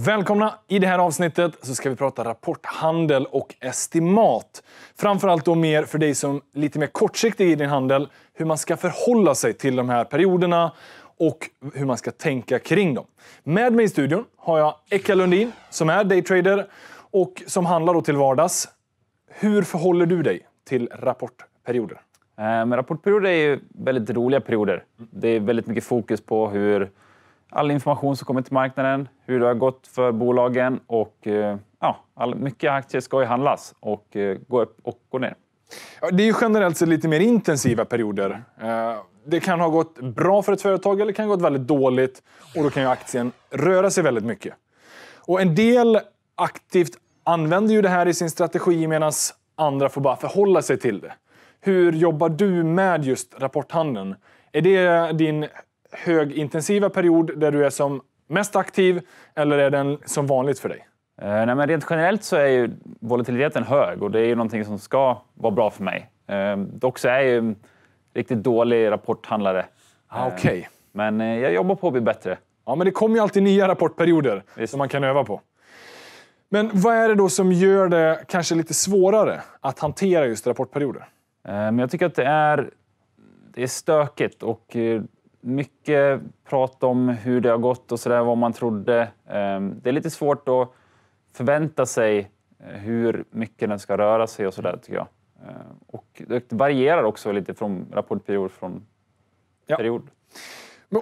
Välkomna! I det här avsnittet så ska vi prata rapporthandel och estimat. Framförallt då mer för dig som lite mer kortsiktig i din handel, hur man ska förhålla sig till de här perioderna och hur man ska tänka kring dem. Med mig i studion har jag Eka Lundin som är daytrader och som handlar då till vardags. Hur förhåller du dig till rapportperioder? Eh, rapportperioder är ju väldigt roliga perioder. Det är väldigt mycket fokus på hur all information som kommer till marknaden, hur det har gått för bolagen och eh, ja, all, mycket aktier ska ju handlas och eh, gå upp och gå ner. det är ju generellt sett lite mer intensiva perioder. Eh, det kan ha gått bra för ett företag eller kan ha gått väldigt dåligt och då kan ju aktien röra sig väldigt mycket. Och en del aktivt använder ju det här i sin strategi medan andra får bara förhålla sig till det. Hur jobbar du med just rapporthandeln? Är det din högintensiva period där du är som mest aktiv eller är den som vanligt för dig? Eh, nej, men rent generellt så är ju volatiliteten hög och det är ju någonting som ska vara bra för mig. Ehm, dock så är jag ju en riktigt dålig rapporthandlare. Ah, okay. Ehm, men eh, jag jobbar på att bli bättre. Ja, men det kommer ju alltid nya rapportperioder Visst. som man kan öva på. Men vad är det då som gör det kanske lite svårare att hantera just rapportperioder? Ehm, jag tycker att det är, det är stökigt och eh, mycket prat om hur det har gått och sådär, vad man trodde. Ehm, det är lite svårt att förvänta sig eh, hur mycket den ska röra sig och så där tycker jag. Ehm, och det varierar också lite från rapportperiod från ja. period.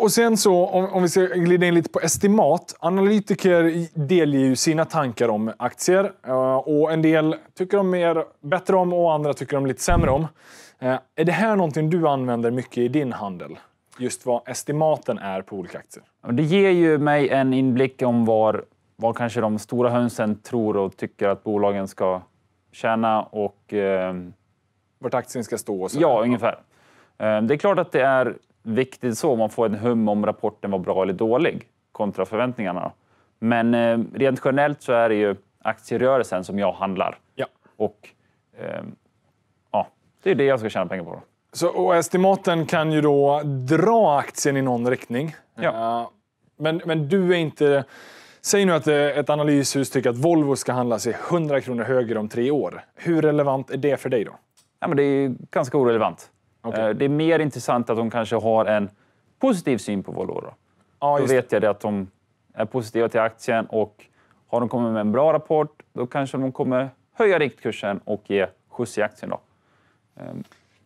Och sen så, om, om, vi ska glida in lite på estimat. Analytiker delger ju sina tankar om aktier. Eh, och en del tycker de mer, bättre om och andra tycker de lite sämre om. Eh, är det här någonting du använder mycket i din handel? just vad estimaten är på olika aktier. Det ger ju mig en inblick om var, var kanske de stora hönsen tror och tycker att bolagen ska tjäna och... Eh, Vart aktien ska stå och så? Ja, ungefär. Ehm, det är klart att det är viktigt så, man får en hum om rapporten var bra eller dålig kontra förväntningarna. Men eh, rent generellt så är det ju aktierörelsen som jag handlar. Ja. Och eh, ja, det är det jag ska tjäna pengar på. Då. Så, och estimaten kan ju då dra aktien i någon riktning. Ja. Eh, men, men du är inte... Säg nu att eh, ett analyshus tycker att Volvo ska handlas i 100 kronor högre om tre år. Hur relevant är det för dig då? Ja, men det är ganska orelevant. Okay. Eh, det är mer intressant att de kanske har en positiv syn på Volvo. Då, ja, då vet jag det att de är positiva till aktien och har de kommit med en bra rapport, då kanske de kommer höja riktkursen och ge skjuts i aktien. Då.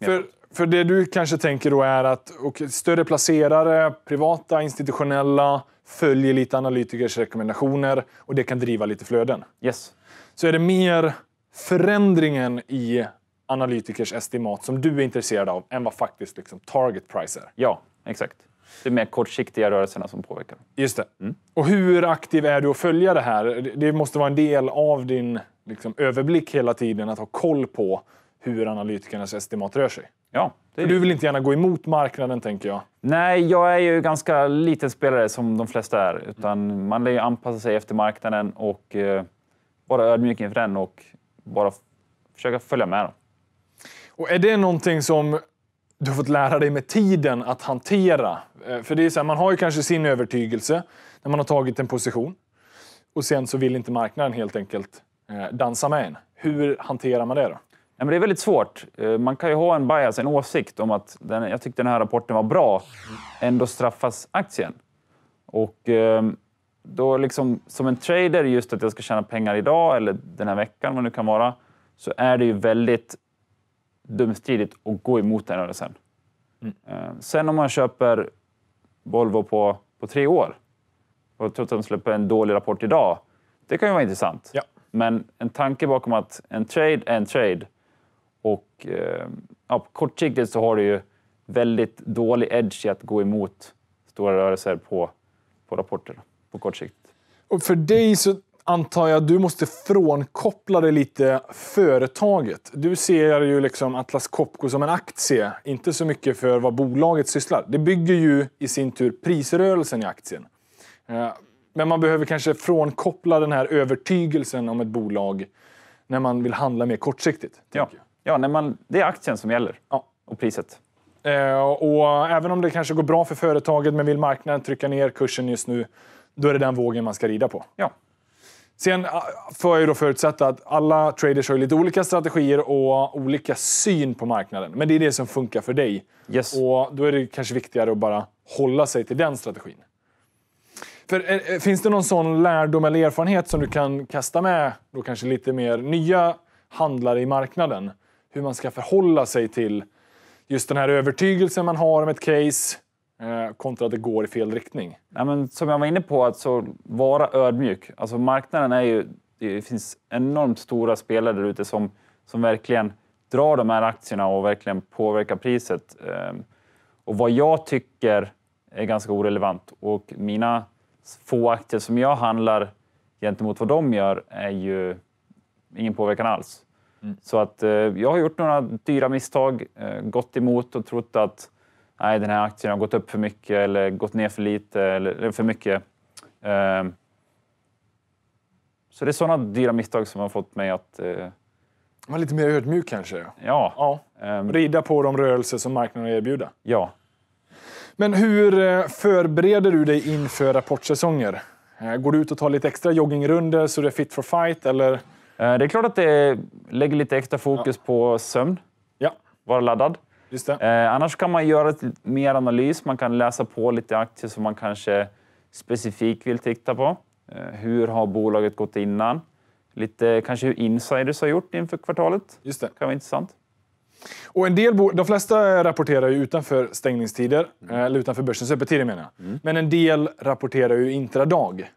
för, för det du kanske tänker då är att okay, större placerare, privata, institutionella följer lite analytikers rekommendationer och det kan driva lite flöden. Yes. Så är det mer förändringen i analytikers estimat som du är intresserad av än vad faktiskt liksom target price är? Ja, exakt. Det är mer kortsiktiga rörelserna som påverkar. Just det. Mm. Och hur aktiv är du att följa det här? Det måste vara en del av din liksom, överblick hela tiden, att ha koll på hur analytikernas estimat rör sig. Ja, det... Du vill inte gärna gå emot marknaden, tänker jag. Nej, jag är ju ganska liten spelare som de flesta är. Utan man lär ju anpassa sig efter marknaden och eh, vara ödmjuk inför den och bara försöka följa med. Och är det någonting som du har fått lära dig med tiden att hantera? Eh, för det är så här, man har ju kanske sin övertygelse när man har tagit en position och sen så vill inte marknaden helt enkelt eh, dansa med en. Hur hanterar man det då? men det är väldigt svårt. Eh, man kan ju ha en bias, en åsikt om att den, jag tyckte den här rapporten var bra. Ändå straffas aktien. Och ehm, då liksom, som en trader, just att jag ska tjäna pengar idag eller den här veckan, vad det nu kan vara, så är det ju väldigt dumstridigt att gå emot den rörelsen. Mm. Ehm, sen om man köper Volvo på, på tre år och trots att de släpper en dålig rapport idag, det kan ju vara intressant. Ja. Men en tanke bakom att en trade är en trade och eh, ja, kortsiktigt så har du ju väldigt dålig edge i att gå emot stora rörelser på, på rapporter på kort sikt. Och för dig så antar jag att du måste frånkoppla dig lite företaget. Du ser ju liksom Atlas Copco som en aktie, inte så mycket för vad bolaget sysslar. Det bygger ju i sin tur prisrörelsen i aktien. Eh, men man behöver kanske frånkoppla den här övertygelsen om ett bolag när man vill handla mer kortsiktigt. Ja. Jag. Ja, när man, det är aktien som gäller ja. och priset. Eh, och även om det kanske går bra för företaget, men vill marknaden trycka ner kursen just nu, då är det den vågen man ska rida på. Ja. Sen ah, får jag ju då förutsätta att alla traders har lite olika strategier och olika syn på marknaden. Men det är det som funkar för dig. Yes. Och då är det kanske viktigare att bara hålla sig till den strategin. För, eh, eh, finns det någon sån lärdom eller erfarenhet som du kan kasta med då kanske lite mer nya handlare i marknaden? hur man ska förhålla sig till just den här övertygelsen man har om ett case eh, kontra att det går i fel riktning? Ja, men som jag var inne på, att så vara ödmjuk. Alltså marknaden är ju... Det finns enormt stora spelare där ute som, som verkligen drar de här aktierna och verkligen påverkar priset. Ehm, och vad jag tycker är ganska orelevant. Och mina få aktier som jag handlar gentemot vad de gör är ju ingen påverkan alls. Mm. Så att eh, jag har gjort några dyra misstag, eh, gått emot och trott att nej, den här aktien har gått upp för mycket eller gått ner för lite eller för mycket. Eh, så det är sådana dyra misstag som har fått mig att... Vara eh, lite mer ödmjuk kanske? Ja. ja. Um, Rida på de rörelser som marknaden erbjuder? Ja. Men hur eh, förbereder du dig inför rapportsäsonger? Eh, går du ut och tar lite extra joggingrunder så du är fit for fight? Eller Eh, det är klart att det lägger lite extra fokus ja. på sömn. Ja. Vara laddad. Just eh, annars kan man göra mer analys. Man kan läsa på lite aktier som man kanske specifikt vill titta på. Eh, hur har bolaget gått innan? Lite kanske hur insiders har gjort inför kvartalet. Just det. kan vara intressant. Och en del de flesta rapporterar ju utanför stängningstider, mm. Eh, eller utanför börsens öppettider menar jag. Mm. Men en del rapporterar ju intradag.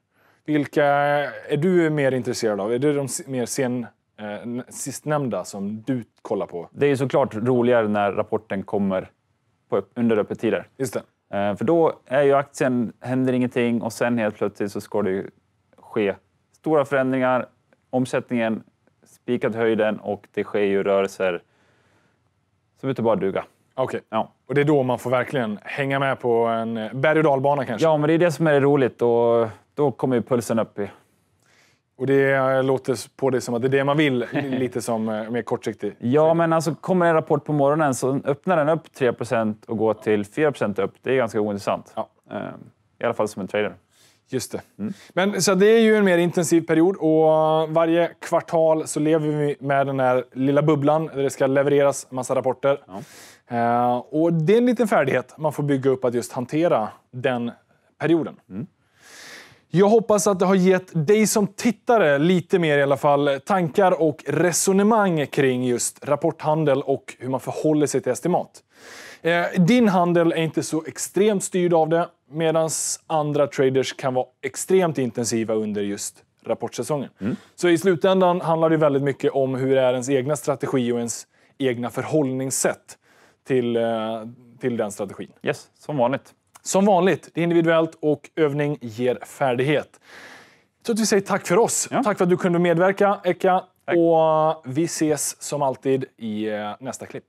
Vilka är du mer intresserad av? Är det de mer sen, eh, sistnämnda som du kollar på? Det är såklart roligare när rapporten kommer på, under öppettider. Just det. Eh, för då är ju aktien, händer ingenting och sen helt plötsligt så ska det ske stora förändringar. Omsättningen spikat höjden och det sker ju rörelser som inte bara duga. Okej. Okay. Ja. Och det är då man får verkligen hänga med på en berg och dalbana kanske? Ja, men det är det som är roligt. Och då kommer ju pulsen upp i... Och det låter på dig som att det är det man vill, lite som eh, mer kortsiktigt. Ja, men alltså kommer en rapport på morgonen så öppnar den upp 3 och går till 4 upp. Det är ganska ointressant. Ja. Ehm, I alla fall som en trader. Just det. Mm. Men, så det är ju en mer intensiv period och varje kvartal så lever vi med den här lilla bubblan där det ska levereras massa rapporter. Ja. Eh, och det är en liten färdighet man får bygga upp att just hantera den perioden. Mm. Jag hoppas att det har gett dig som tittare lite mer i alla fall tankar och resonemang kring just rapporthandel och hur man förhåller sig till estimat. Eh, din handel är inte så extremt styrd av det medan andra traders kan vara extremt intensiva under just rapportsäsongen. Mm. Så i slutändan handlar det väldigt mycket om hur är ens egna strategi och ens egna förhållningssätt till, eh, till den strategin. Yes, som vanligt. Som vanligt, det är individuellt och övning ger färdighet. Så att vi säger tack för oss. Ja. Tack för att du kunde medverka, Eka. Tack. Och vi ses som alltid i eh, nästa klipp.